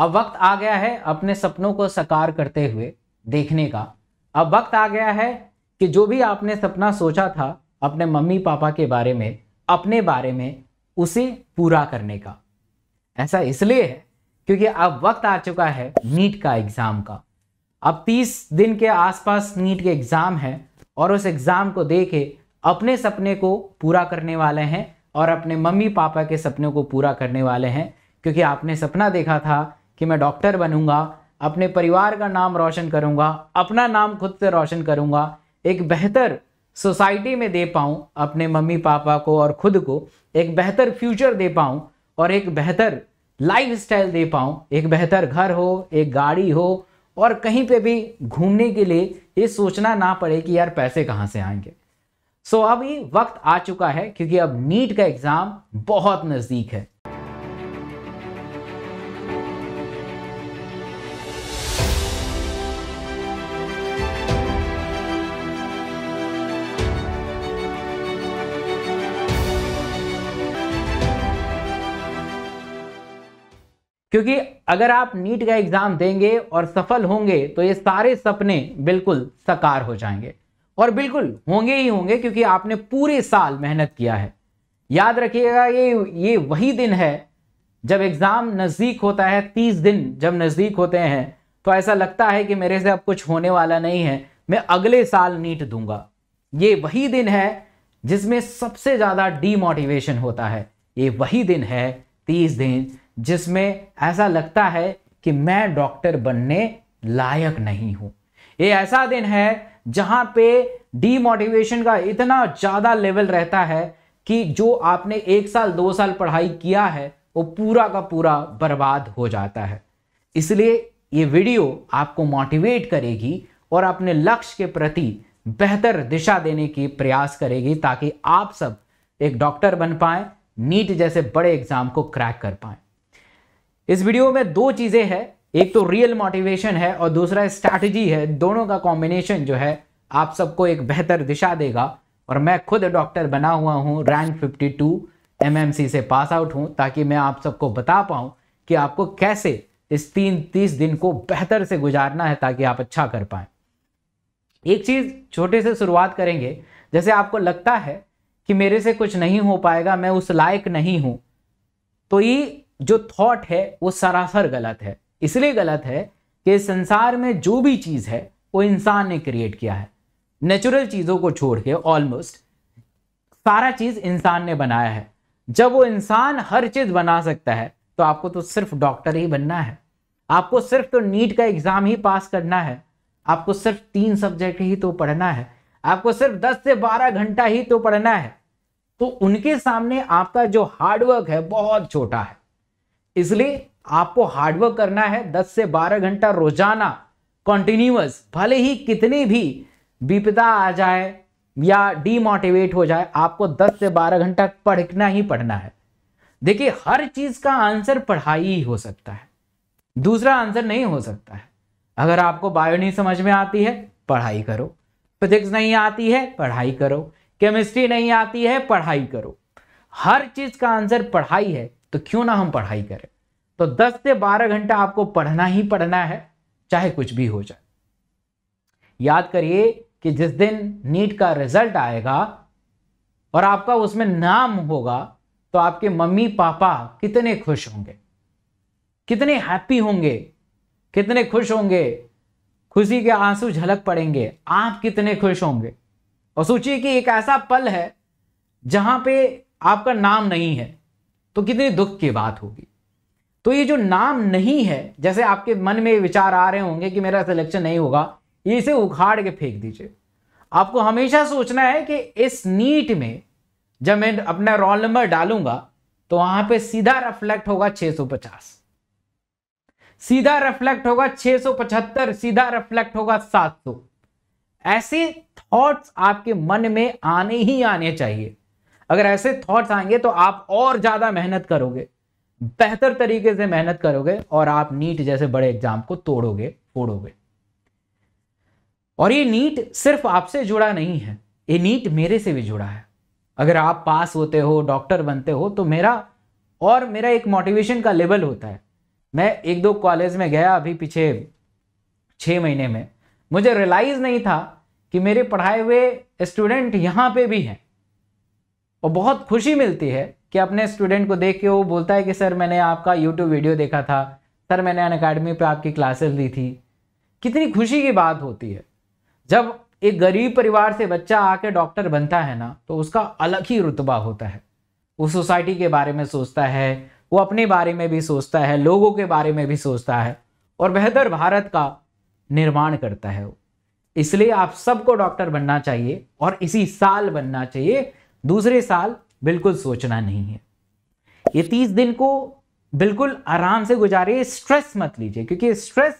अब वक्त आ गया है अपने सपनों को साकार करते हुए देखने का अब वक्त आ गया है कि जो भी आपने सपना सोचा था अपने मम्मी पापा के बारे में अपने बारे में उसे पूरा करने का ऐसा इसलिए है क्योंकि अब वक्त आ चुका है नीट का एग्ज़ाम का अब 30 दिन के आसपास नीट के एग्ज़ाम है और उस एग्ज़ाम को दे के अपने सपने को पूरा करने वाले हैं और अपने मम्मी पापा के सपने को पूरा करने वाले हैं क्योंकि आपने सपना देखा था कि मैं डॉक्टर बनूंगा अपने परिवार का नाम रोशन करूंगा अपना नाम खुद से रोशन करूंगा एक बेहतर सोसाइटी में दे पाऊँ अपने मम्मी पापा को और ख़ुद को एक बेहतर फ्यूचर दे पाऊँ और एक बेहतर लाइफ स्टाइल दे पाऊँ एक बेहतर घर हो एक गाड़ी हो और कहीं पे भी घूमने के लिए ये सोचना ना पड़े कि यार पैसे कहाँ से आएंगे सो so, वक्त आ चुका है क्योंकि अब नीट का एग्ज़ाम बहुत नज़दीक है क्योंकि अगर आप नीट का एग्जाम देंगे और सफल होंगे तो ये सारे सपने बिल्कुल साकार हो जाएंगे और बिल्कुल होंगे ही होंगे क्योंकि आपने पूरे साल मेहनत किया है याद रखिएगा ये ये वही दिन है जब एग्ज़ाम नज़दीक होता है तीस दिन जब नज़दीक होते हैं तो ऐसा लगता है कि मेरे से अब कुछ होने वाला नहीं है मैं अगले साल नीट दूंगा ये वही दिन है जिसमें सबसे ज़्यादा डीमोटिवेशन होता है ये वही दिन है तीस दिन जिसमें ऐसा लगता है कि मैं डॉक्टर बनने लायक नहीं हूं ये ऐसा दिन है जहाँ पे डीमोटिवेशन का इतना ज़्यादा लेवल रहता है कि जो आपने एक साल दो साल पढ़ाई किया है वो पूरा का पूरा बर्बाद हो जाता है इसलिए ये वीडियो आपको मोटिवेट करेगी और अपने लक्ष्य के प्रति बेहतर दिशा देने की प्रयास करेगी ताकि आप सब एक डॉक्टर बन पाए नीट जैसे बड़े एग्ज़ाम को क्रैक कर पाएं इस वीडियो में दो चीजें हैं एक तो रियल मोटिवेशन है और दूसरा स्ट्रैटेजी है दोनों का कॉम्बिनेशन जो है आप सबको एक बेहतर दिशा देगा और मैं खुद डॉक्टर बना हुआ हूँ रैंक 52 टू से पास आउट हूँ ताकि मैं आप सबको बता पाऊँ कि आपको कैसे इस तीन तीस दिन को बेहतर से गुजारना है ताकि आप अच्छा कर पाए एक चीज़ छोटे से शुरुआत करेंगे जैसे आपको लगता है कि मेरे से कुछ नहीं हो पाएगा मैं उस लायक नहीं हूं तो ये जो थॉट है वो सरासर गलत है इसलिए गलत है कि संसार में जो भी चीज़ है वो इंसान ने क्रिएट किया है नेचुरल चीज़ों को छोड़ के ऑलमोस्ट सारा चीज़ इंसान ने बनाया है जब वो इंसान हर चीज़ बना सकता है तो आपको तो सिर्फ डॉक्टर ही बनना है आपको सिर्फ तो नीट का एग्ज़ाम ही पास करना है आपको सिर्फ तीन सब्जेक्ट ही तो पढ़ना है आपको सिर्फ दस से बारह घंटा ही तो पढ़ना है तो उनके सामने आपका जो हार्डवर्क है बहुत छोटा है इसलिए आपको हार्डवर्क करना है 10 से 12 घंटा रोजाना कॉन्टिन्यूस भले ही कितनी भी विपदा आ जाए या डीमोटिवेट हो जाए आपको 10 से 12 घंटा पढ़ना ही पढ़ना है देखिए हर चीज का आंसर पढ़ाई ही हो सकता है दूसरा आंसर नहीं हो सकता है अगर आपको बायो नहीं समझ में आती है पढ़ाई करो फिजिक्स नहीं आती है पढ़ाई करो केमिस्ट्री नहीं आती है पढ़ाई करो हर चीज का आंसर पढ़ाई है तो क्यों ना हम पढ़ाई करें तो 10 से 12 घंटा आपको पढ़ना ही पढ़ना है चाहे कुछ भी हो जाए याद करिए कि जिस दिन नीट का रिजल्ट आएगा और आपका उसमें नाम होगा तो आपके मम्मी पापा कितने खुश होंगे कितने हैप्पी होंगे कितने खुश होंगे खुशी के आंसू झलक पड़ेंगे आप कितने खुश होंगे और सोचिए कि एक ऐसा पल है जहां पे आपका नाम नहीं है तो कितनी दुख की बात होगी तो ये जो नाम नहीं है जैसे आपके मन में विचार आ रहे होंगे कि मेरा सिलेक्शन नहीं होगा ये इसे उखाड़ के फेंक दीजिए आपको हमेशा सोचना है कि इस नीट में जब मैं अपना रोल नंबर डालूंगा तो वहां पे सीधा रिफ्लेक्ट होगा 650 सीधा रिफ्लेक्ट होगा 675 सीधा रिफ्लेक्ट होगा 700 ऐसे थॉट्स आपके मन में आने ही आने चाहिए अगर ऐसे थॉट्स आएंगे तो आप और ज़्यादा मेहनत करोगे बेहतर तरीके से मेहनत करोगे और आप नीट जैसे बड़े एग्जाम को तोड़ोगे फोड़ोगे और ये नीट सिर्फ आपसे जुड़ा नहीं है ये नीट मेरे से भी जुड़ा है अगर आप पास होते हो डॉक्टर बनते हो तो मेरा और मेरा एक मोटिवेशन का लेवल होता है मैं एक दो कॉलेज में गया अभी पीछे छः महीने में मुझे रियलाइज़ नहीं था कि मेरे पढ़ाए हुए स्टूडेंट यहाँ पे भी हैं और बहुत खुशी मिलती है कि अपने स्टूडेंट को देख के वो बोलता है कि सर मैंने आपका यूट्यूब वीडियो देखा था सर मैंने अन अकेडमी पर आपकी क्लासेस ली थी कितनी खुशी की बात होती है जब एक गरीब परिवार से बच्चा आके डॉक्टर बनता है ना तो उसका अलग ही रुतबा होता है वो सोसाइटी के बारे में सोचता है वो अपने बारे में भी सोचता है लोगों के बारे में भी सोचता है और बेहतर भारत का निर्माण करता है वो इसलिए आप सबको डॉक्टर बनना चाहिए और इसी साल बनना चाहिए दूसरे साल बिल्कुल सोचना नहीं है ये तीस दिन को बिल्कुल आराम से गुजारिए स्ट्रेस मत लीजिए क्योंकि स्ट्रेस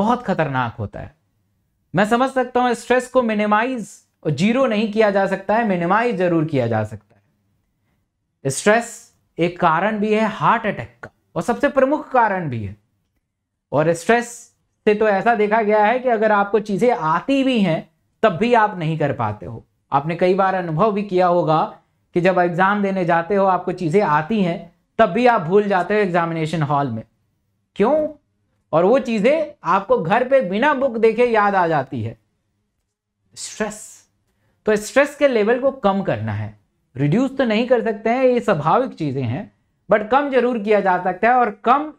बहुत खतरनाक होता है मैं समझ सकता हूं स्ट्रेस को मिनिमाइज और जीरो नहीं किया जा सकता है मिनिमाइज जरूर किया जा सकता है स्ट्रेस एक कारण भी है हार्ट अटैक का और सबसे प्रमुख कारण भी है और स्ट्रेस से तो ऐसा देखा गया है कि अगर आपको चीज़ें आती भी हैं तब भी आप नहीं कर पाते हो आपने कई बार अनुभव भी किया होगा कि जब एग्ज़ाम देने जाते हो आपको चीज़ें आती हैं तब भी आप भूल जाते हो एग्जामिनेशन हॉल में क्यों और वो चीज़ें आपको घर पे बिना बुक देखे याद आ जाती है स्ट्रेस तो स्ट्रेस के लेवल को कम करना है रिड्यूस तो नहीं कर सकते हैं ये स्वाभाविक चीज़ें हैं बट कम जरूर किया जा सकता है और कम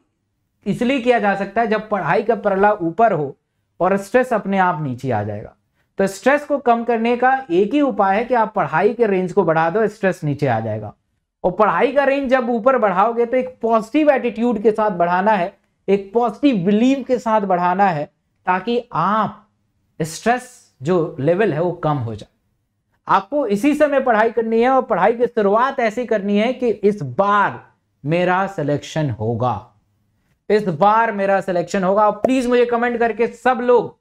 इसलिए किया जा सकता है जब पढ़ाई का परला ऊपर हो और स्ट्रेस अपने आप नीचे आ जाएगा तो स्ट्रेस को कम करने का एक ही उपाय है कि आप पढ़ाई के रेंज को बढ़ा दो स्ट्रेस नीचे आ जाएगा और पढ़ाई का रेंज जब ऊपर बढ़ाओगे तो एक पॉजिटिव एटीट्यूड के साथ बढ़ाना है एक पॉजिटिव बिलीव के साथ बढ़ाना है ताकि आप स्ट्रेस जो लेवल है वो कम हो जाए आपको इसी समय पढ़ाई करनी है और पढ़ाई की शुरुआत ऐसी करनी है कि इस बार मेरा सिलेक्शन होगा इस बार मेरा सिलेक्शन होगा और प्लीज मुझे कमेंट करके सब लोग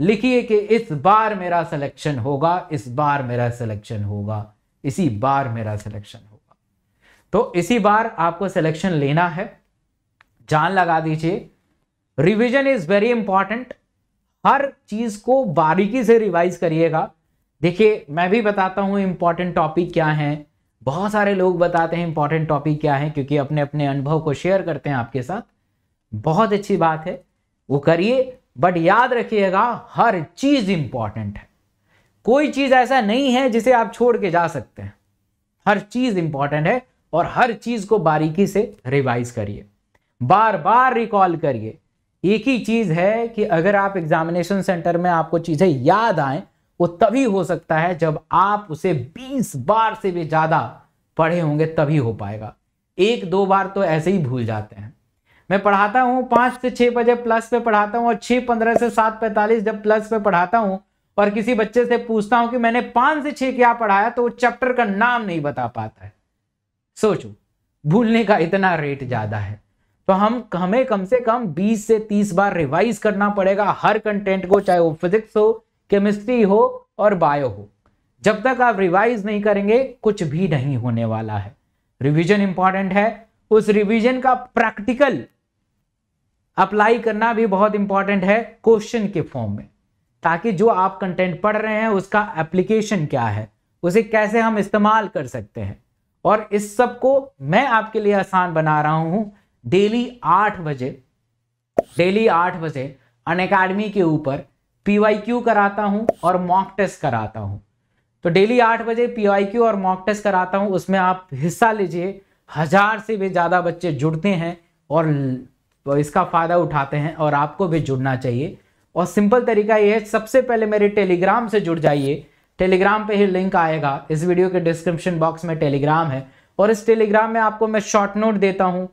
लिखिए कि इस बार मेरा सिलेक्शन होगा इस बार मेरा सिलेक्शन होगा इसी बार मेरा सिलेक्शन होगा तो इसी बार आपको सिलेक्शन लेना है जान लगा दीजिए रिवीजन इज वेरी इंपॉर्टेंट हर चीज को बारीकी से रिवाइज करिएगा देखिए मैं भी बताता हूं इंपॉर्टेंट टॉपिक क्या है बहुत सारे लोग बताते हैं इंपॉर्टेंट टॉपिक क्या है क्योंकि अपने अपने अनुभव को शेयर करते हैं आपके साथ बहुत अच्छी बात है वो करिए बट याद रखिएगा हर चीज इंपॉर्टेंट है कोई चीज ऐसा नहीं है जिसे आप छोड़ के जा सकते हैं हर चीज इंपॉर्टेंट है और हर चीज को बारीकी से रिवाइज करिए बार बार रिकॉल करिए एक ही चीज है कि अगर आप एग्जामिनेशन सेंटर में आपको चीजें याद आए वो तभी हो सकता है जब आप उसे 20 बार से भी ज्यादा पढ़े होंगे तभी हो पाएगा एक दो बार तो ऐसे ही भूल जाते हैं मैं पढ़ाता हूँ पांच से छह बजे प्लस पे पढ़ाता हूँ और छह पंद्रह से सात पैंतालीस जब प्लस पे पढ़ाता हूँ और किसी बच्चे से पूछता हूं कि मैंने पांच से छह क्या पढ़ाया तो वो चैप्टर का नाम नहीं बता पाता है सोचो भूलने का इतना रेट ज़्यादा है तो हम हमें कम से कम 20 से 30 बार रिवाइज करना पड़ेगा हर कंटेंट को चाहे वो फिजिक्स हो केमिस्ट्री हो और बायो हो जब तक आप रिवाइज नहीं करेंगे कुछ भी नहीं होने वाला है रिविजन इंपॉर्टेंट है उस रिविजन का प्रैक्टिकल अप्लाई करना भी बहुत इंपॉर्टेंट है क्वेश्चन के फॉर्म में ताकि जो आप कंटेंट पढ़ रहे हैं उसका एप्लीकेशन क्या है उसे कैसे हम इस्तेमाल कर सकते हैं और इस सब को मैं आपके लिए आसान बना रहा हूं डेली आठ बजे डेली आठ बजे अन अकेडमी के ऊपर पी क्यू कराता हूं और मॉक टेस्ट कराता हूँ तो डेली आठ बजे पी वाई क्यू और मॉक टेस्ट कराता हूं उसमें आप हिस्सा लीजिए हज़ार से भी ज़्यादा बच्चे जुड़ते हैं और तो इसका फ़ायदा उठाते हैं और आपको भी जुड़ना चाहिए और सिंपल तरीका ये है सबसे पहले मेरे टेलीग्राम से जुड़ जाइए टेलीग्राम पे ही लिंक आएगा इस वीडियो के डिस्क्रिप्शन बॉक्स में टेलीग्राम है और इस टेलीग्राम में आपको मैं शॉर्ट नोट देता हूँ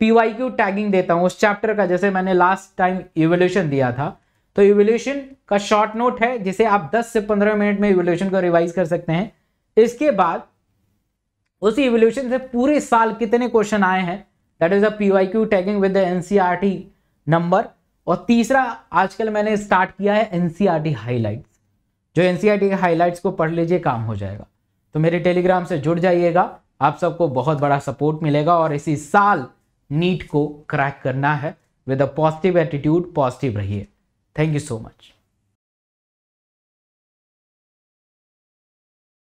पी क्यू टैगिंग देता हूँ उस चैप्टर का जैसे मैंने लास्ट टाइम इवोल्यूशन दिया था तो इवोल्यूशन का शॉर्ट नोट है जिसे आप 10 से 15 मिनट में इवोल्यूशन को रिवाइज कर सकते हैं इसके बाद उसी इवोल्यूशन से पूरे साल कितने क्वेश्चन आए हैं that is a Q tagging with T number और तीसरा आजकल मैंने स्टार्ट किया है एनसीईआरटी हाईलाइट्स e जो एनसीआरटी e के हाईलाइट्स को पढ़ लीजिए काम हो जाएगा तो मेरे टेलीग्राम से जुड़ जाइएगा आप सबको बहुत बड़ा सपोर्ट मिलेगा और इसी साल नीट को क्रैक करना है with a positive attitude positive रहिए थैंक यू सो मच